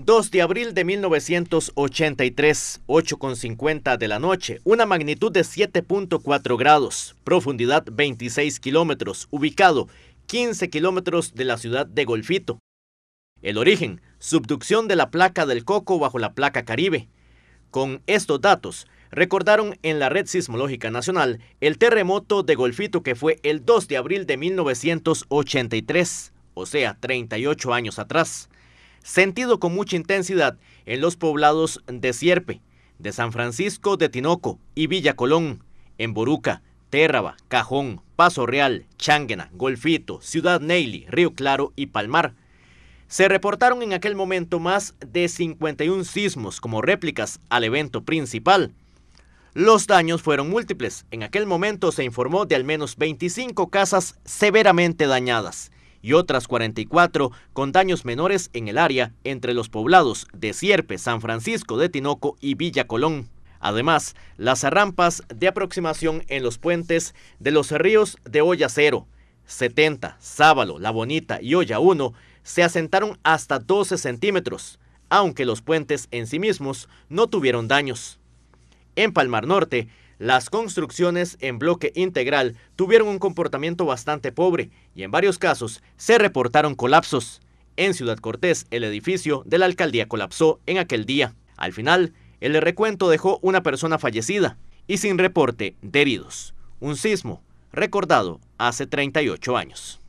2 de abril de 1983, 8.50 de la noche, una magnitud de 7.4 grados, profundidad 26 kilómetros, ubicado 15 kilómetros de la ciudad de Golfito. El origen, subducción de la placa del coco bajo la placa caribe. Con estos datos, recordaron en la Red Sismológica Nacional el terremoto de Golfito que fue el 2 de abril de 1983, o sea, 38 años atrás sentido con mucha intensidad en los poblados de Sierpe, de San Francisco de Tinoco y Villa Colón, en Boruca, Térraba, Cajón, Paso Real, Changuena, Golfito, Ciudad Neili, Río Claro y Palmar. Se reportaron en aquel momento más de 51 sismos como réplicas al evento principal. Los daños fueron múltiples. En aquel momento se informó de al menos 25 casas severamente dañadas y otras 44 con daños menores en el área entre los poblados de Sierpe, San Francisco de Tinoco y Villa Colón. Además, las rampas de aproximación en los puentes de los ríos de Olla 0, 70, Sábalo, La Bonita y Olla 1 se asentaron hasta 12 centímetros, aunque los puentes en sí mismos no tuvieron daños. En Palmar Norte, las construcciones en bloque integral tuvieron un comportamiento bastante pobre y en varios casos se reportaron colapsos. En Ciudad Cortés, el edificio de la alcaldía colapsó en aquel día. Al final, el recuento dejó una persona fallecida y sin reporte de heridos. Un sismo recordado hace 38 años.